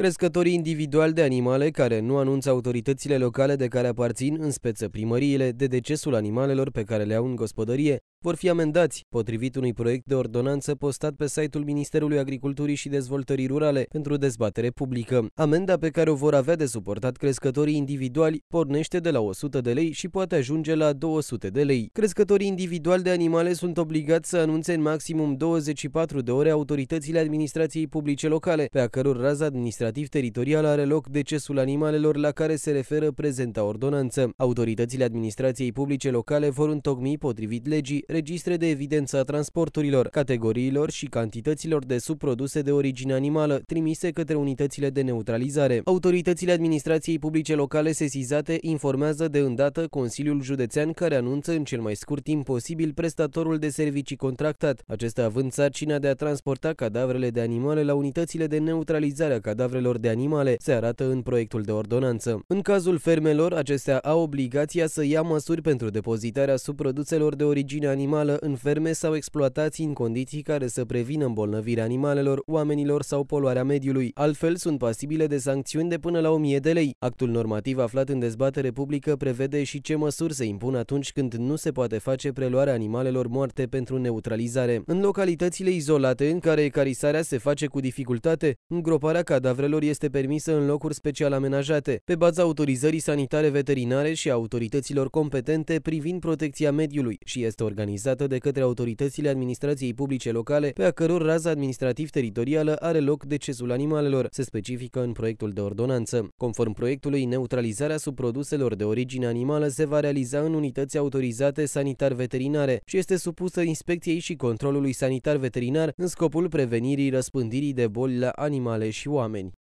Crescătorii individuali de animale care nu anunță autoritățile locale de care aparțin, în speță primăriile, de decesul animalelor pe care le au în gospodărie, vor fi amendați, potrivit unui proiect de ordonanță postat pe site-ul Ministerului Agriculturii și Dezvoltării Rurale pentru dezbatere publică. Amenda pe care o vor avea de suportat crescătorii individuali pornește de la 100 de lei și poate ajunge la 200 de lei. Crescătorii individuali de animale sunt obligați să anunțe în maximum 24 de ore autoritățile administrației publice locale, pe a căror raza administrativă administrativ-teritorial are loc decesul animalelor la care se referă prezenta ordonanță. Autoritățile administrației publice locale vor întocmi, potrivit legii, registre de evidență a transporturilor, categoriilor și cantităților de subproduse de origine animală trimise către unitățile de neutralizare. Autoritățile administrației publice locale sesizate informează de îndată Consiliul Județean care anunță în cel mai scurt timp posibil prestatorul de servicii contractat, acesta având sarcina de a transporta cadavrele de animale la unitățile de neutralizare a cadavrelor registrelor de animale, se arată în proiectul de ordonanță. În cazul fermelor, acestea au obligația să ia măsuri pentru depozitarea subproduselor de origine animală în ferme sau exploatații în condiții care să prevină îmbolnăvirea animalelor, oamenilor sau poluarea mediului. Altfel, sunt pasibile de sancțiuni de până la 1000 de lei. Actul normativ aflat în dezbatere publică prevede și ce măsuri se impun atunci când nu se poate face preluarea animalelor moarte pentru neutralizare. În localitățile izolate în care ecarisarea se face cu dificultate, îngroparea cadavrelor animalelor este permisă în locuri special amenajate, pe baza autorizării sanitare veterinare și a autorităților competente privind protecția mediului și este organizată de către autoritățile administrației publice locale, pe a căror raza administrativ-teritorială are loc decesul animalelor, se specifică în proiectul de ordonanță. Conform proiectului, neutralizarea subproduselor de origine animală se va realiza în unități autorizate sanitar-veterinare și este supusă inspecției și controlului sanitar-veterinar în scopul prevenirii răspândirii de boli la animale și oameni.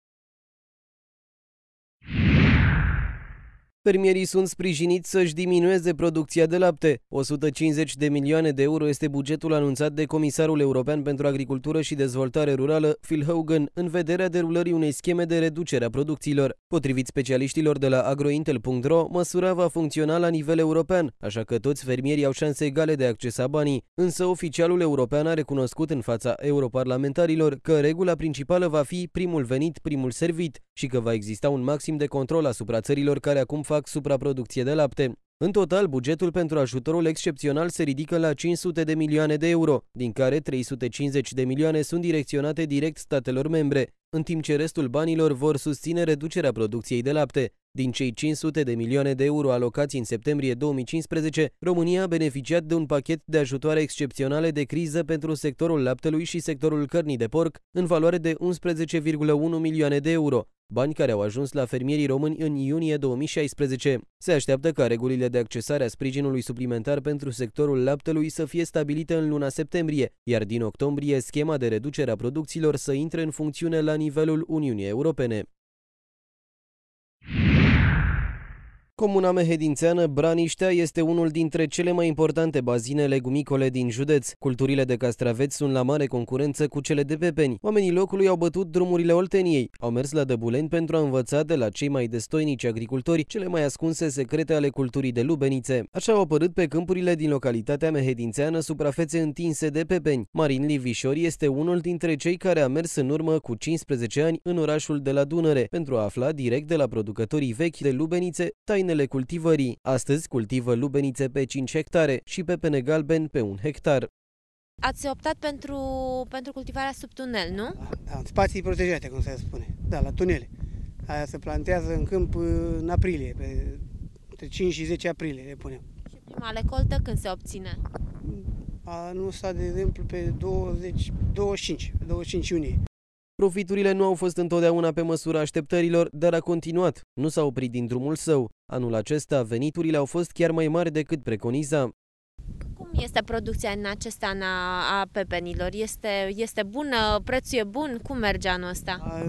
Fermierii sunt sprijiniți să-și diminueze producția de lapte. 150 de milioane de euro este bugetul anunțat de Comisarul European pentru Agricultură și Dezvoltare Rurală, Phil Hogan, în vederea derulării unei scheme de reducere a producțiilor. Potrivit specialiștilor de la agrointel.ro, măsura va funcționa la nivel european, așa că toți fermierii au șanse egale de a accesa banii. Însă oficialul european a recunoscut în fața europarlamentarilor că regula principală va fi primul venit, primul servit, și că va exista un maxim de control asupra țărilor care acum fac supraproducție de lapte. În total, bugetul pentru ajutorul excepțional se ridică la 500 de milioane de euro, din care 350 de milioane sunt direcționate direct statelor membre, în timp ce restul banilor vor susține reducerea producției de lapte. Din cei 500 de milioane de euro alocați în septembrie 2015, România a beneficiat de un pachet de ajutoare excepționale de criză pentru sectorul laptelui și sectorul cărnii de porc, în valoare de 11,1 milioane de euro, bani care au ajuns la fermierii români în iunie 2016. Se așteaptă ca regulile de accesare a sprijinului suplimentar pentru sectorul laptelui să fie stabilite în luna septembrie, iar din octombrie schema de reducere a producțiilor să intre în funcțiune la nivelul Uniunii Europene. Comuna mehedințeană Braniștea este unul dintre cele mai importante bazine legumicole din județ. Culturile de castraveți sunt la mare concurență cu cele de pepeni. Oamenii locului au bătut drumurile Olteniei, au mers la Dăbuleni pentru a învăța de la cei mai destoinici agricultori cele mai ascunse secrete ale culturii de lubenițe. Așa au apărut pe câmpurile din localitatea mehedințeană suprafețe întinse de pepeni. Marin Livișori este unul dintre cei care a mers în urmă cu 15 ani în orașul de la Dunăre pentru a afla direct de la producătorii vechi de lubenițe taine terenele cultivării. Astăzi cultivă lubenițe pe 5 hectare și pepene galben pe 1 hectar. Ați optat pentru, pentru cultivarea sub tunel, nu? Da, ah, da, ah, în spații protejate, cum se spune. Da, la tunele. Aia se plantează în câmp în aprilie, pe, între 5 și 10 aprilie le punem. Și prima lecoltă când se obține? Anul ăsta, de exemplu, pe 20, 25, 25 iunie. Profiturile nu au fost întotdeauna pe măsura așteptărilor, dar a continuat, nu s-a oprit din drumul său. Anul acesta, veniturile au fost chiar mai mari decât preconiza. Cum este producția în acest an a, a pepenilor? Este, este bună? Prețul e bun? Cum merge anul ăsta? A,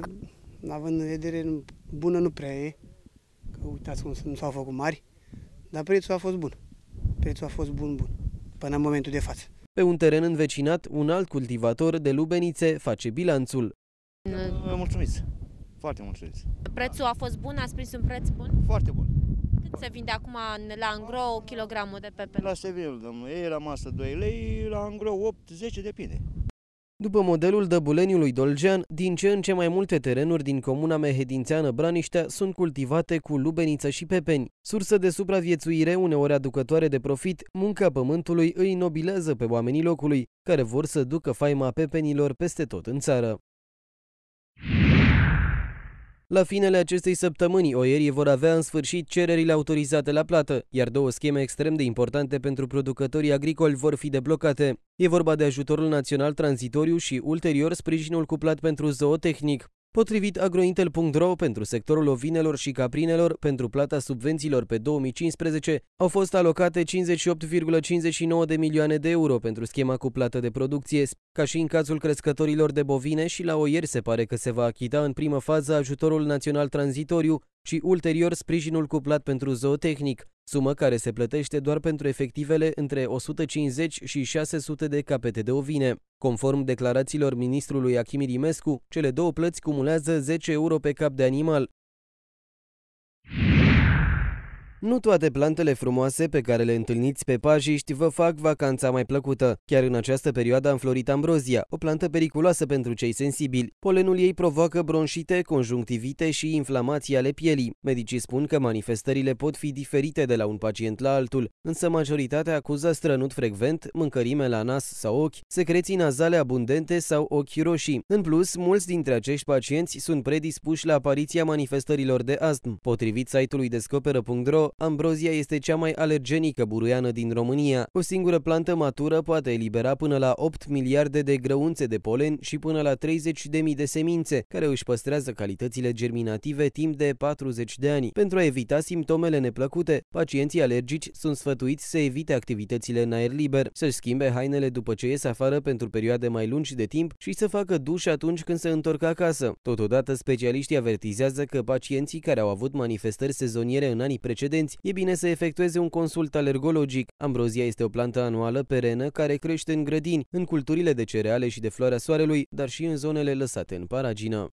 având în vedere, bună nu prea e. Că uitați cum s-au făcut mari, dar prețul a fost bun. Prețul a fost bun, bun, până în momentul de față. Pe un teren învecinat, un alt cultivator de lubenițe face bilanțul. Vă mulțumiți, foarte mulțumiți. Prețul a fost bun? Ați prins un preț bun? Foarte bun. Cât se vinde acum la angro kilogramul de pepene? La sevil, domnule, ei rămasă 2 lei, la angro 8-10, depinde. După modelul dăbuleniului dolgean, din ce în ce mai multe terenuri din comuna mehedințeană Braniștea sunt cultivate cu lubeniță și pepeni. Sursă de supraviețuire, uneori aducătoare de profit, munca pământului îi nobilează pe oamenii locului, care vor să ducă faima pepenilor peste tot în țară. La finele acestei săptămâni, oierii vor avea în sfârșit cererile autorizate la plată, iar două scheme extrem de importante pentru producătorii agricoli vor fi deblocate. E vorba de ajutorul național tranzitoriu și ulterior sprijinul cuplat pentru zootehnic. Potrivit agrointel.ro, pentru sectorul ovinelor și caprinelor, pentru plata subvențiilor pe 2015, au fost alocate 58,59 de milioane de euro pentru schema cu plată de producție. Ca și în cazul crescătorilor de bovine și la oieri se pare că se va achita în primă fază ajutorul național tranzitoriu, și ulterior sprijinul cuplat pentru zootehnic, sumă care se plătește doar pentru efectivele între 150 și 600 de capete de ovine. Conform declarațiilor ministrului Achim Rimescu, cele două plăți cumulează 10 euro pe cap de animal. Nu toate plantele frumoase pe care le întâlniți pe pajiști vă fac vacanța mai plăcută. Chiar în această perioadă am florit ambrozia, o plantă periculoasă pentru cei sensibili. Polenul ei provoacă bronșite, conjunctivite și inflamații ale pielii. Medicii spun că manifestările pot fi diferite de la un pacient la altul, însă majoritatea acuză strănut frecvent, mâncărime la nas sau ochi, secreții nazale abundente sau ochi roșii. În plus, mulți dintre acești pacienți sunt predispuși la apariția manifestărilor de astm. Potrivit site-ului descoperă.ro, ambrozia este cea mai alergenică buruiană din România. O singură plantă matură poate elibera până la 8 miliarde de grăunțe de polen și până la 30.000 de semințe, care își păstrează calitățile germinative timp de 40 de ani. Pentru a evita simptomele neplăcute, pacienții alergici sunt sfătuiți să evite activitățile în aer liber, să-și schimbe hainele după ce ies afară pentru perioade mai lungi de timp și să facă duș atunci când se întorc acasă. Totodată, specialiștii avertizează că pacienții care au avut manifestări sezoniere în anii precedenți pacienți, e bine să efectueze un consult alergologic. Ambrozia este o plantă anuală perenă care crește în grădini, în culturile de cereale și de floarea soarelui, dar și în zonele lăsate în paragină.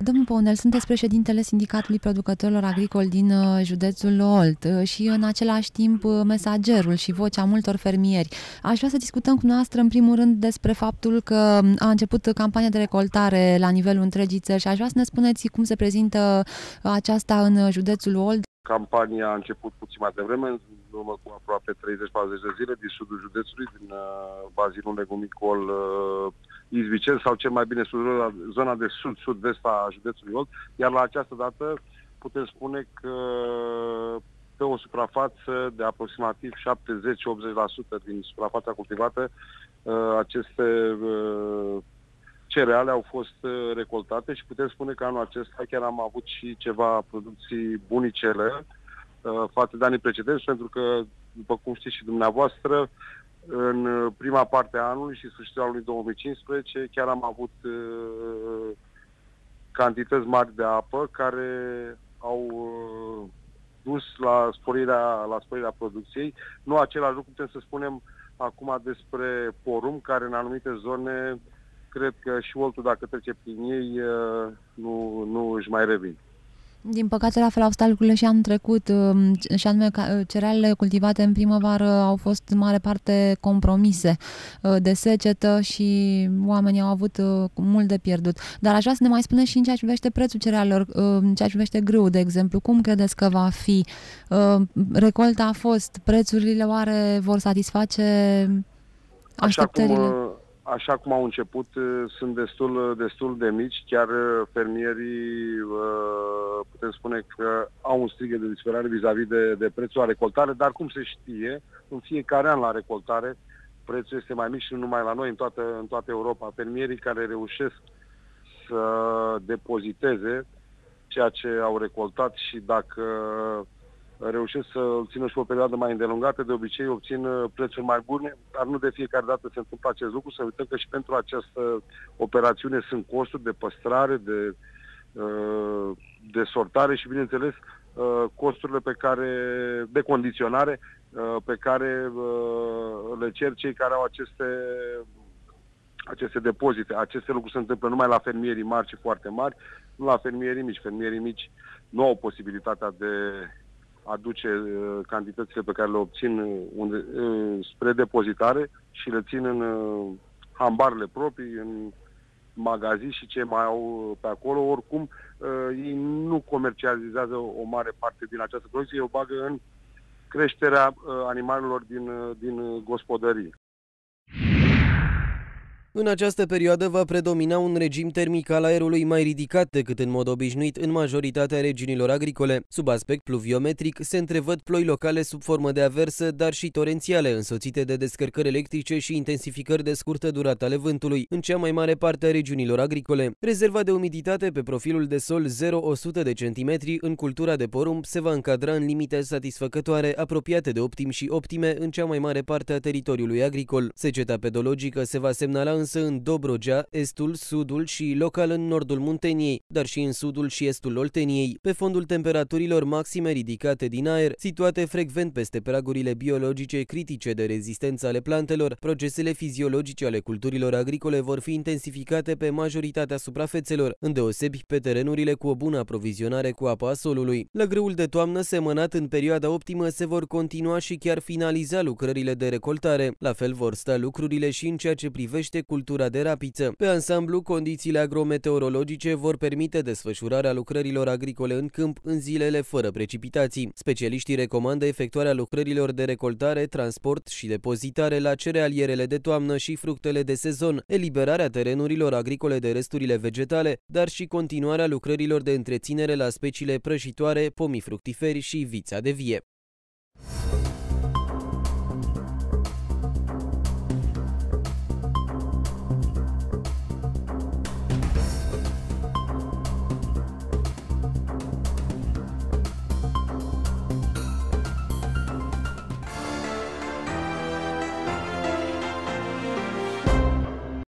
Domnul Păunel, sunteți președintele Sindicatului Producătorilor Agricoli din uh, județul Olt uh, și în același timp uh, mesagerul și vocea multor fermieri. Aș vrea să discutăm cu noastră în primul rând despre faptul că um, a început campania de recoltare la nivelul întregii țări și aș vrea să ne spuneți cum se prezintă aceasta în județul Olt. Campania a început puțin mai devreme, în urmă cu aproape 30-40 de zile, din sudul județului, din bazinul Legumicol Izbicel sau cel mai bine sub zona de sud-sud-vest a județului Olt, iar la această dată putem spune că pe o suprafață de aproximativ 70-80% din suprafața cultivată, uh, aceste uh, cereale au fost uh, recoltate și putem spune că anul acesta chiar am avut și ceva producții bunicele față de anii precedenți, pentru că, după cum știți și dumneavoastră, în uh, prima parte a anului și sfârșitul anului 2015 chiar am avut uh, cantități mari de apă care au uh, dus la sporirea, la sporirea producției. Nu același lucru putem să spunem acum despre porum, care în anumite zone cred că și oltul, dacă trece prin ei, nu, nu își mai revine. Din păcate, la fel au stat lucrurile și anul trecut, um, și anume uh, cerealele cultivate în primăvară au fost în mare parte compromise uh, de secetă și oamenii au avut uh, mult de pierdut. Dar aș vrea să ne mai spune și în ceea ce privește prețul cerealelor, în ceea ce privește grâu, de exemplu, cum credeți că va fi? Recolta a fost, prețurile oare vor satisface așteptările? Așa cum, așa cum au început, uh, sunt destul, uh, destul de mici, chiar uh, fermierii putem spune că au un strigă de disperare vis-a-vis de, de prețul la recoltare, dar cum se știe, în fiecare an la recoltare prețul este mai mic și nu numai la noi, în toată, în toată Europa. Fermierii care reușesc să depoziteze ceea ce au recoltat și dacă reușesc să obțină țină și o perioadă mai îndelungată, de obicei obțin uh, prețuri mai bune, dar nu de fiecare dată se întâmplă acest lucru, să uităm că și pentru această operațiune sunt costuri de păstrare, de, uh, de sortare și, bineînțeles, uh, costurile pe care, de condiționare pe care le cer cei care au aceste aceste depozite. Aceste lucruri se întâmplă numai la fermierii mari și foarte mari, nu la fermierii mici. Fermierii mici nu au posibilitatea de aduce uh, cantitățile pe care le obțin uh, unde, uh, spre depozitare și le țin în hambarele proprii, în magazii și ce mai au pe acolo. Oricum, ei nu comercializează o mare parte din această producție, o bagă în creșterea animalelor din, din gospodării. În această perioadă va predomina un regim termic al aerului mai ridicat decât în mod obișnuit în majoritatea regiunilor agricole. Sub aspect pluviometric se întrevăd ploi locale sub formă de aversă, dar și torențiale, însoțite de descărcări electrice și intensificări de scurtă durată ale vântului, în cea mai mare parte a regiunilor agricole. Rezerva de umiditate pe profilul de sol 0-100 de centimetri în cultura de porumb se va încadra în limite satisfăcătoare, apropiate de optim și optime în cea mai mare parte a teritoriului agricol. Seceta pedologică se va semnala în însă în Dobrogea, estul, sudul și local în nordul Munteniei, dar și în sudul și estul Olteniei, pe fondul temperaturilor maxime ridicate din aer, situate frecvent peste pragurile biologice critice de rezistență ale plantelor, procesele fiziologice ale culturilor agricole vor fi intensificate pe majoritatea suprafețelor, îndeosebi pe terenurile cu o bună aprovizionare cu apa a solului. grâul de toamnă semănat în perioada optimă se vor continua și chiar finaliza lucrările de recoltare. La fel vor sta lucrurile și în ceea ce privește agricultura de rapiță. Pe ansamblu, condițiile agrometeorologice vor permite desfășurarea lucrărilor agricole în câmp în zilele fără precipitații. Specialiștii recomandă efectuarea lucrărilor de recoltare, transport și depozitare la cerealierele de toamnă și fructele de sezon, eliberarea terenurilor agricole de resturile vegetale, dar și continuarea lucrărilor de întreținere la speciile prăjitoare, pomii fructiferi și vița de vie.